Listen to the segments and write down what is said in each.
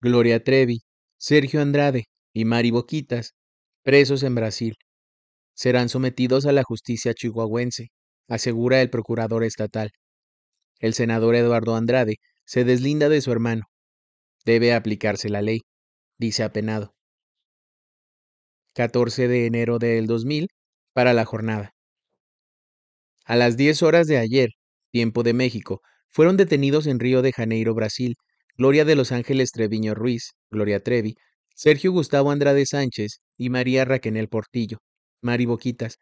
Gloria Trevi, Sergio Andrade y Mari Boquitas, presos en Brasil. Serán sometidos a la justicia chihuahuense, asegura el procurador estatal. El senador Eduardo Andrade se deslinda de su hermano. Debe aplicarse la ley, dice apenado. 14 de enero del 2000 para la jornada. A las 10 horas de ayer, tiempo de México, fueron detenidos en Río de Janeiro, Brasil, Gloria de los Ángeles Treviño Ruiz, Gloria Trevi, Sergio Gustavo Andrade Sánchez y María Raquenel Portillo, Mari Boquitas,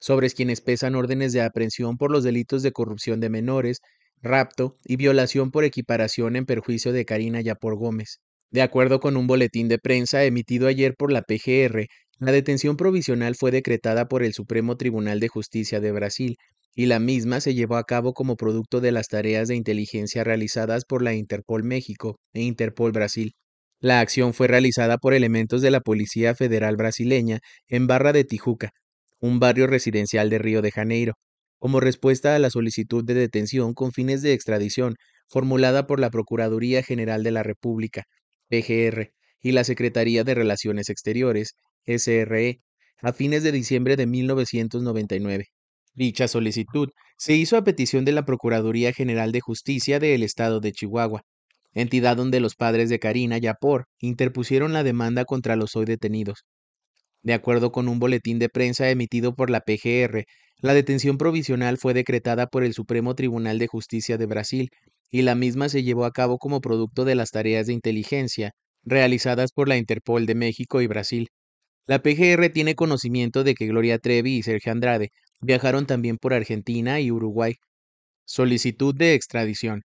sobre quienes pesan órdenes de aprehensión por los delitos de corrupción de menores, rapto y violación por equiparación en perjuicio de Karina Yapor Gómez. De acuerdo con un boletín de prensa emitido ayer por la PGR, la detención provisional fue decretada por el Supremo Tribunal de Justicia de Brasil y la misma se llevó a cabo como producto de las tareas de inteligencia realizadas por la Interpol México e Interpol Brasil. La acción fue realizada por elementos de la Policía Federal brasileña en Barra de Tijuca, un barrio residencial de Río de Janeiro, como respuesta a la solicitud de detención con fines de extradición formulada por la Procuraduría General de la República, PGR, y la Secretaría de Relaciones Exteriores, SRE, a fines de diciembre de 1999. Dicha solicitud se hizo a petición de la Procuraduría General de Justicia del Estado de Chihuahua, entidad donde los padres de Karina Yapor interpusieron la demanda contra los hoy detenidos. De acuerdo con un boletín de prensa emitido por la PGR, la detención provisional fue decretada por el Supremo Tribunal de Justicia de Brasil, y la misma se llevó a cabo como producto de las tareas de inteligencia realizadas por la Interpol de México y Brasil. La PGR tiene conocimiento de que Gloria Trevi y Sergio Andrade Viajaron también por Argentina y Uruguay. Solicitud de extradición.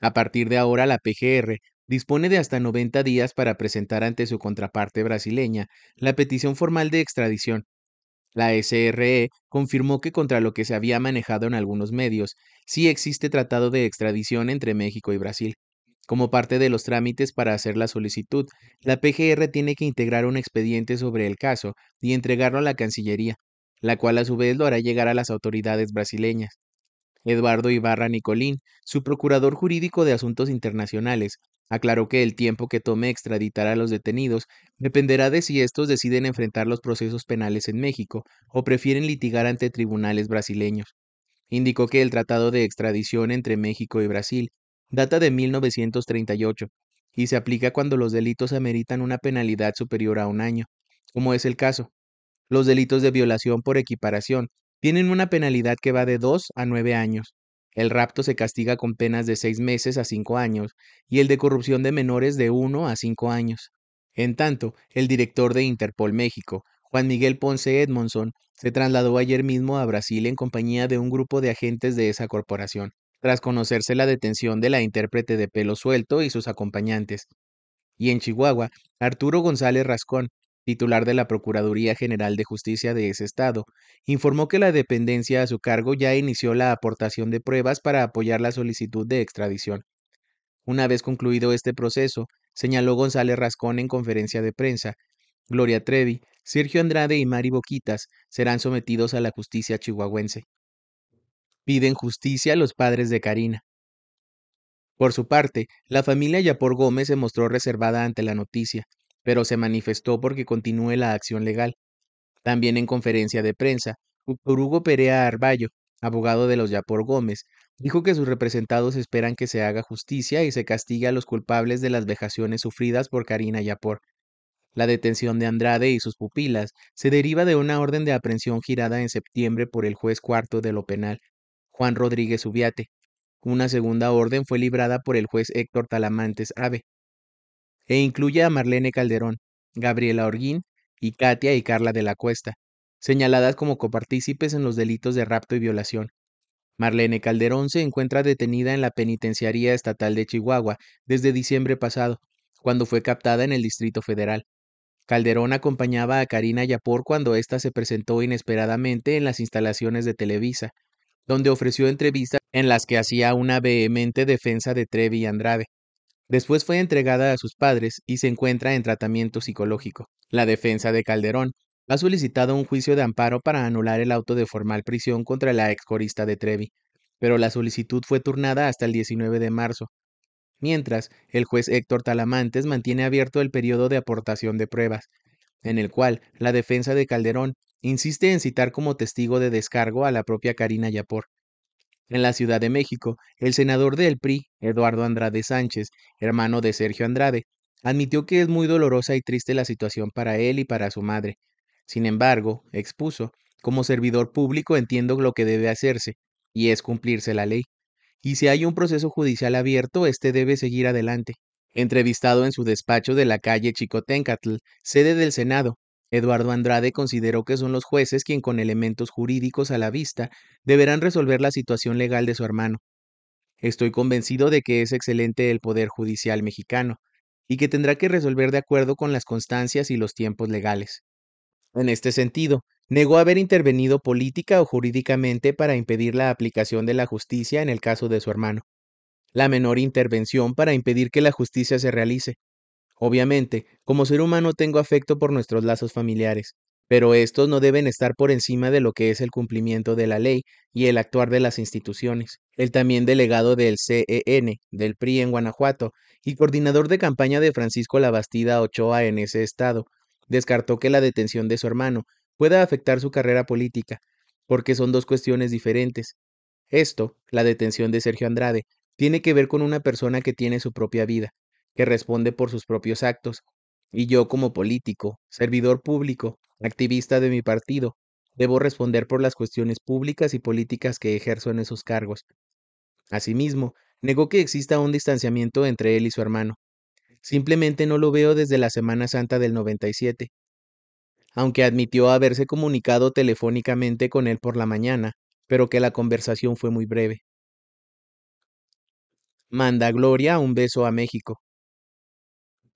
A partir de ahora, la PGR dispone de hasta 90 días para presentar ante su contraparte brasileña la petición formal de extradición. La SRE confirmó que contra lo que se había manejado en algunos medios, sí existe tratado de extradición entre México y Brasil. Como parte de los trámites para hacer la solicitud, la PGR tiene que integrar un expediente sobre el caso y entregarlo a la Cancillería la cual a su vez lo hará llegar a las autoridades brasileñas. Eduardo Ibarra Nicolín, su procurador jurídico de asuntos internacionales, aclaró que el tiempo que tome extraditar a los detenidos dependerá de si estos deciden enfrentar los procesos penales en México o prefieren litigar ante tribunales brasileños. Indicó que el tratado de extradición entre México y Brasil data de 1938 y se aplica cuando los delitos ameritan una penalidad superior a un año, como es el caso los delitos de violación por equiparación tienen una penalidad que va de 2 a 9 años. El rapto se castiga con penas de 6 meses a 5 años y el de corrupción de menores de 1 a 5 años. En tanto, el director de Interpol México, Juan Miguel Ponce Edmondson, se trasladó ayer mismo a Brasil en compañía de un grupo de agentes de esa corporación, tras conocerse la detención de la intérprete de pelo suelto y sus acompañantes. Y en Chihuahua, Arturo González Rascón, titular de la Procuraduría General de Justicia de ese estado, informó que la dependencia a su cargo ya inició la aportación de pruebas para apoyar la solicitud de extradición. Una vez concluido este proceso, señaló González Rascón en conferencia de prensa, Gloria Trevi, Sergio Andrade y Mari Boquitas serán sometidos a la justicia chihuahuense. Piden justicia a los padres de Karina. Por su parte, la familia Yapor Gómez se mostró reservada ante la noticia, pero se manifestó porque continúe la acción legal. También en conferencia de prensa, Hugo Perea Arballo, abogado de los Yapor Gómez, dijo que sus representados esperan que se haga justicia y se castigue a los culpables de las vejaciones sufridas por Karina Yapor. La detención de Andrade y sus pupilas se deriva de una orden de aprehensión girada en septiembre por el juez cuarto de lo penal, Juan Rodríguez Ubiate. Una segunda orden fue librada por el juez Héctor Talamantes Ave, e incluye a Marlene Calderón, Gabriela Orguín y Katia y Carla de la Cuesta, señaladas como copartícipes en los delitos de rapto y violación. Marlene Calderón se encuentra detenida en la Penitenciaría Estatal de Chihuahua desde diciembre pasado, cuando fue captada en el Distrito Federal. Calderón acompañaba a Karina Yapor cuando ésta se presentó inesperadamente en las instalaciones de Televisa, donde ofreció entrevistas en las que hacía una vehemente defensa de Trevi Andrade, Después fue entregada a sus padres y se encuentra en tratamiento psicológico. La defensa de Calderón ha solicitado un juicio de amparo para anular el auto de formal prisión contra la ex corista de Trevi, pero la solicitud fue turnada hasta el 19 de marzo. Mientras, el juez Héctor Talamantes mantiene abierto el periodo de aportación de pruebas, en el cual la defensa de Calderón insiste en citar como testigo de descargo a la propia Karina Yapor, en la Ciudad de México, el senador del PRI, Eduardo Andrade Sánchez, hermano de Sergio Andrade, admitió que es muy dolorosa y triste la situación para él y para su madre. Sin embargo, expuso, como servidor público entiendo lo que debe hacerse, y es cumplirse la ley. Y si hay un proceso judicial abierto, este debe seguir adelante. Entrevistado en su despacho de la calle Chicotencatl, sede del Senado, Eduardo Andrade consideró que son los jueces quien con elementos jurídicos a la vista deberán resolver la situación legal de su hermano. Estoy convencido de que es excelente el Poder Judicial mexicano, y que tendrá que resolver de acuerdo con las constancias y los tiempos legales. En este sentido, negó haber intervenido política o jurídicamente para impedir la aplicación de la justicia en el caso de su hermano. La menor intervención para impedir que la justicia se realice, Obviamente, como ser humano tengo afecto por nuestros lazos familiares, pero estos no deben estar por encima de lo que es el cumplimiento de la ley y el actuar de las instituciones. El también delegado del CEN, del PRI en Guanajuato, y coordinador de campaña de Francisco Labastida Ochoa en ese estado, descartó que la detención de su hermano pueda afectar su carrera política, porque son dos cuestiones diferentes. Esto, la detención de Sergio Andrade, tiene que ver con una persona que tiene su propia vida, que responde por sus propios actos, y yo como político, servidor público, activista de mi partido, debo responder por las cuestiones públicas y políticas que ejerzo en esos cargos. Asimismo, negó que exista un distanciamiento entre él y su hermano. Simplemente no lo veo desde la Semana Santa del 97. Aunque admitió haberse comunicado telefónicamente con él por la mañana, pero que la conversación fue muy breve. Manda Gloria un beso a México.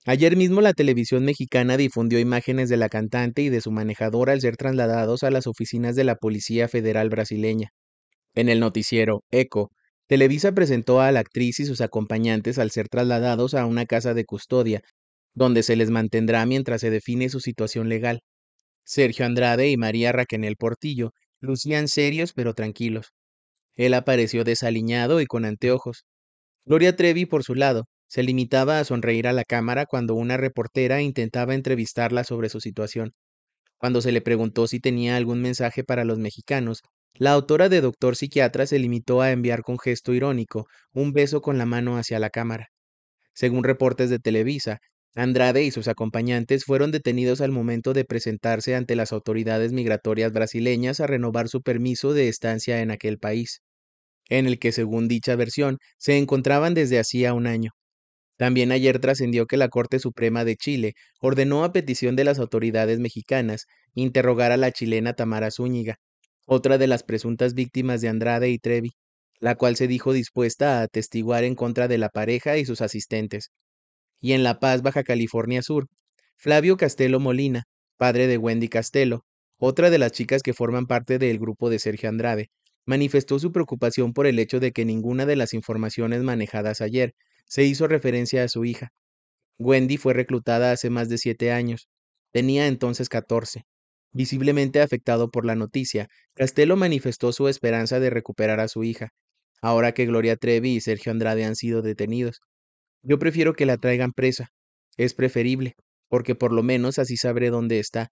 Ayer mismo la televisión mexicana difundió imágenes de la cantante y de su manejadora al ser trasladados a las oficinas de la Policía Federal brasileña. En el noticiero Eco, Televisa presentó a la actriz y sus acompañantes al ser trasladados a una casa de custodia, donde se les mantendrá mientras se define su situación legal. Sergio Andrade y María Raquenel Portillo lucían serios pero tranquilos. Él apareció desaliñado y con anteojos. Gloria Trevi, por su lado, se limitaba a sonreír a la cámara cuando una reportera intentaba entrevistarla sobre su situación. Cuando se le preguntó si tenía algún mensaje para los mexicanos, la autora de Doctor Psiquiatra se limitó a enviar con gesto irónico un beso con la mano hacia la cámara. Según reportes de Televisa, Andrade y sus acompañantes fueron detenidos al momento de presentarse ante las autoridades migratorias brasileñas a renovar su permiso de estancia en aquel país, en el que, según dicha versión, se encontraban desde hacía un año. También ayer trascendió que la Corte Suprema de Chile ordenó a petición de las autoridades mexicanas interrogar a la chilena Tamara Zúñiga, otra de las presuntas víctimas de Andrade y Trevi, la cual se dijo dispuesta a atestiguar en contra de la pareja y sus asistentes. Y en La Paz, Baja California Sur, Flavio Castelo Molina, padre de Wendy Castelo, otra de las chicas que forman parte del grupo de Sergio Andrade, manifestó su preocupación por el hecho de que ninguna de las informaciones manejadas ayer se hizo referencia a su hija. Wendy fue reclutada hace más de siete años. Tenía entonces catorce. Visiblemente afectado por la noticia, Castelo manifestó su esperanza de recuperar a su hija, ahora que Gloria Trevi y Sergio Andrade han sido detenidos. Yo prefiero que la traigan presa. Es preferible, porque por lo menos así sabré dónde está.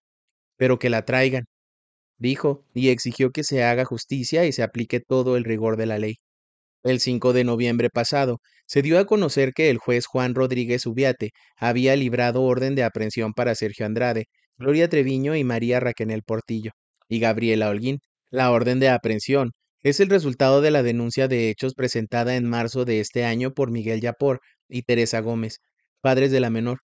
Pero que la traigan, dijo, y exigió que se haga justicia y se aplique todo el rigor de la ley. El 5 de noviembre pasado, se dio a conocer que el juez Juan Rodríguez Ubiate había librado orden de aprehensión para Sergio Andrade, Gloria Treviño y María Raquenel Portillo, y Gabriela Holguín. La orden de aprehensión es el resultado de la denuncia de hechos presentada en marzo de este año por Miguel Yapor y Teresa Gómez, padres de la menor.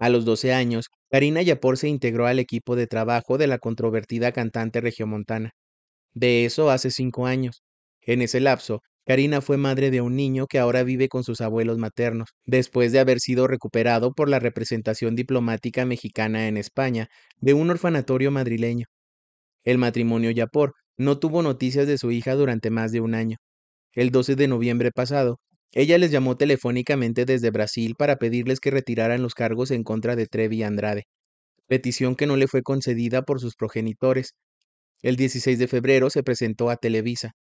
A los 12 años, Karina Yapor se integró al equipo de trabajo de la controvertida cantante regiomontana. De eso hace cinco años. En ese lapso, Karina fue madre de un niño que ahora vive con sus abuelos maternos, después de haber sido recuperado por la representación diplomática mexicana en España de un orfanatorio madrileño. El matrimonio Yapor no tuvo noticias de su hija durante más de un año. El 12 de noviembre pasado, ella les llamó telefónicamente desde Brasil para pedirles que retiraran los cargos en contra de Trevi Andrade, petición que no le fue concedida por sus progenitores. El 16 de febrero se presentó a Televisa,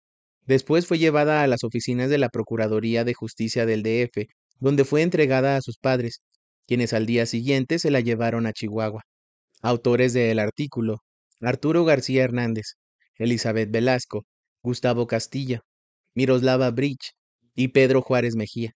Después fue llevada a las oficinas de la Procuraduría de Justicia del DF, donde fue entregada a sus padres, quienes al día siguiente se la llevaron a Chihuahua. Autores del artículo: Arturo García Hernández, Elizabeth Velasco, Gustavo Castilla, Miroslava Bridge y Pedro Juárez Mejía.